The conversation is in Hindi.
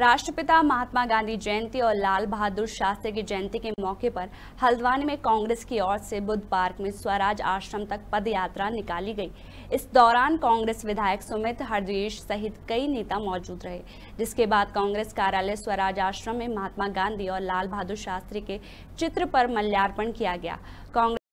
राष्ट्रपिता महात्मा गांधी जयंती और लाल बहादुर शास्त्री की जयंती के मौके पर हल्द्वानी में कांग्रेस की ओर से बुद्ध पार्क में स्वराज आश्रम तक पद यात्रा निकाली गई इस दौरान कांग्रेस विधायक सुमित हरदेश सहित कई नेता मौजूद रहे जिसके बाद कांग्रेस कार्यालय स्वराज आश्रम में महात्मा गांधी और लाल बहादुर शास्त्री के चित्र पर मल्यार्पण किया गया कांग्रेस